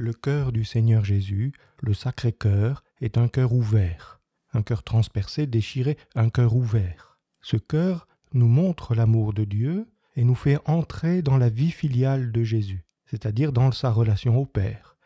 Le cœur du Seigneur Jésus, le Sacré-Cœur, est un cœur ouvert, un cœur transpercé, déchiré, un cœur ouvert. Ce cœur nous montre l'amour de Dieu et nous fait entrer dans la vie filiale de Jésus, c'est-à-dire dans sa relation au Père.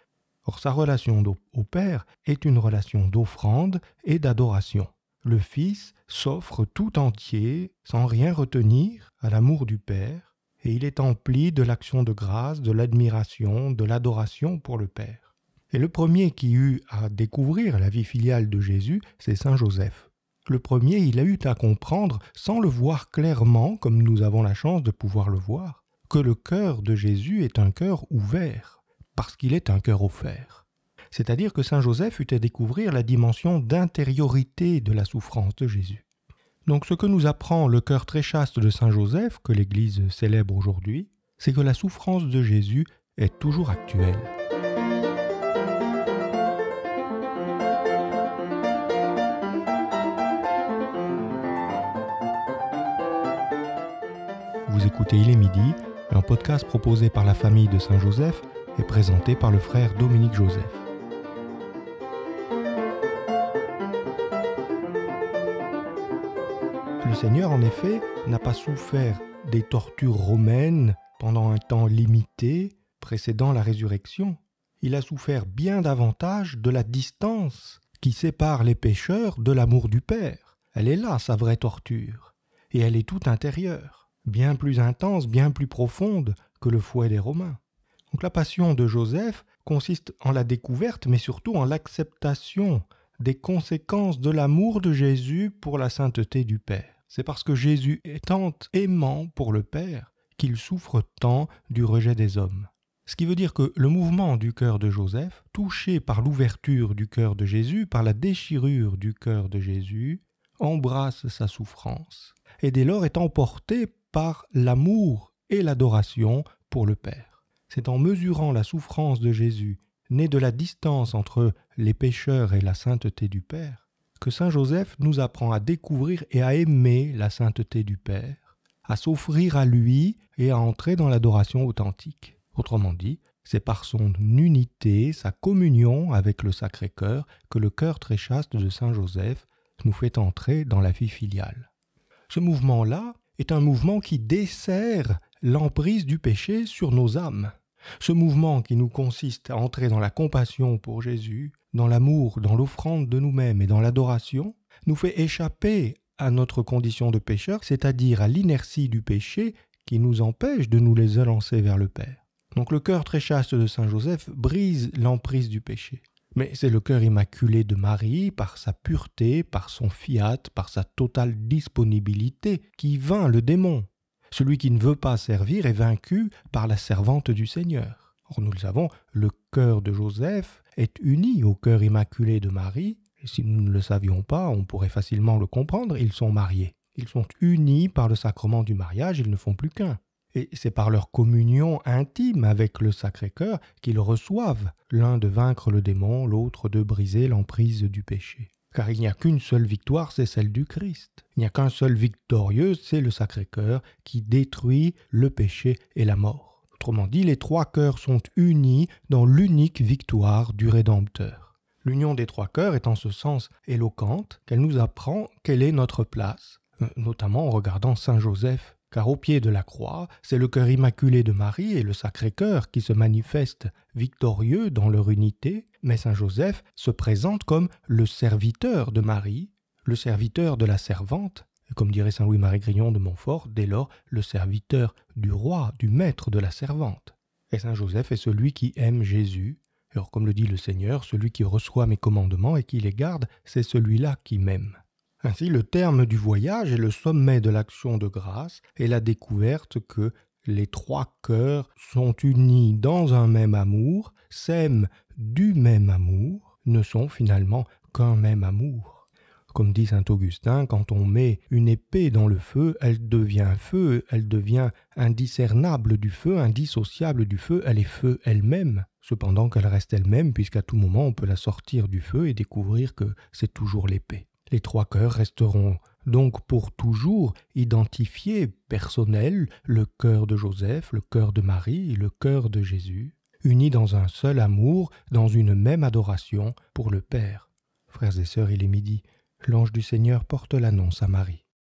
Or sa relation au Père est une relation d'offrande et d'adoration. Le Fils s'offre tout entier, sans rien retenir, à l'amour du Père, et il est empli de l'action de grâce, de l'admiration, de l'adoration pour le Père. Et le premier qui eut à découvrir la vie filiale de Jésus, c'est Saint Joseph. Le premier, il a eu à comprendre, sans le voir clairement, comme nous avons la chance de pouvoir le voir, que le cœur de Jésus est un cœur ouvert, parce qu'il est un cœur offert. C'est-à-dire que Saint Joseph eut à découvrir la dimension d'intériorité de la souffrance de Jésus. Donc ce que nous apprend le cœur très chaste de Saint Joseph, que l'Église célèbre aujourd'hui, c'est que la souffrance de Jésus est toujours actuelle. Vous écoutez Il est midi, un podcast proposé par la famille de Saint Joseph et présenté par le frère Dominique Joseph. Le Seigneur, en effet, n'a pas souffert des tortures romaines pendant un temps limité précédant la résurrection. Il a souffert bien davantage de la distance qui sépare les pécheurs de l'amour du Père. Elle est là, sa vraie torture, et elle est tout intérieure, bien plus intense, bien plus profonde que le fouet des Romains. Donc la passion de Joseph consiste en la découverte, mais surtout en l'acceptation des conséquences de l'amour de Jésus pour la sainteté du Père. C'est parce que Jésus est tant aimant pour le Père qu'il souffre tant du rejet des hommes. Ce qui veut dire que le mouvement du cœur de Joseph, touché par l'ouverture du cœur de Jésus, par la déchirure du cœur de Jésus, embrasse sa souffrance, et dès lors est emporté par l'amour et l'adoration pour le Père. C'est en mesurant la souffrance de Jésus, née de la distance entre les pécheurs et la sainteté du Père, que Saint Joseph nous apprend à découvrir et à aimer la sainteté du Père, à s'offrir à lui et à entrer dans l'adoration authentique. Autrement dit, c'est par son unité, sa communion avec le Sacré-Cœur, que le cœur très chaste de Saint Joseph nous fait entrer dans la vie filiale. Ce mouvement-là est un mouvement qui dessert l'emprise du péché sur nos âmes. Ce mouvement qui nous consiste à entrer dans la compassion pour Jésus, dans l'amour, dans l'offrande de nous-mêmes et dans l'adoration, nous fait échapper à notre condition de pécheur, c'est-à-dire à, l'inertie du péché qui nous empêche de nous les lancer vers le Père. Donc le cœur très chaste de Saint Joseph brise l'emprise du péché. Mais c'est le cœur immaculé de Marie, par sa pureté, par son fiat, par sa totale disponibilité, qui vainc le démon, celui qui ne veut pas servir est vaincu par la servante du Seigneur. Or nous le savons, le cœur de Joseph est uni au cœur immaculé de Marie, si nous ne le savions pas, on pourrait facilement le comprendre, ils sont mariés. Ils sont unis par le sacrement du mariage, ils ne font plus qu'un. Et c'est par leur communion intime avec le Sacré-Cœur qu'ils reçoivent l'un de vaincre le démon, l'autre de briser l'emprise du péché car il n'y a qu'une seule victoire, c'est celle du Christ. Il n'y a qu'un seul victorieux, c'est le Sacré-Cœur, qui détruit le péché et la mort. Autrement dit, les trois cœurs sont unis dans l'unique victoire du Rédempteur. L'union des trois cœurs est en ce sens éloquente qu'elle nous apprend quelle est notre place, euh, notamment en regardant Saint Joseph car au pied de la croix, c'est le cœur immaculé de Marie et le Sacré-Cœur qui se manifestent victorieux dans leur unité, mais Saint Joseph se présente comme le serviteur de Marie, le serviteur de la servante, et comme dirait Saint Louis-Marie Grillon de Montfort, dès lors le serviteur du roi, du maître de la servante. Et Saint Joseph est celui qui aime Jésus. Alors comme le dit le Seigneur, celui qui reçoit mes commandements et qui les garde, c'est celui-là qui m'aime. Ainsi, le terme du voyage est le sommet de l'action de grâce et la découverte que les trois cœurs sont unis dans un même amour, s'aiment du même amour, ne sont finalement qu'un même amour. Comme dit saint Augustin, quand on met une épée dans le feu, elle devient feu, elle devient indiscernable du feu, indissociable du feu, elle est feu elle-même, cependant qu'elle reste elle-même puisqu'à tout moment on peut la sortir du feu et découvrir que c'est toujours l'épée. Les trois cœurs resteront donc pour toujours identifiés, personnels, le cœur de Joseph, le cœur de Marie et le cœur de Jésus, unis dans un seul amour, dans une même adoration pour le Père. Frères et sœurs, il est midi. L'ange du Seigneur porte l'annonce à Marie.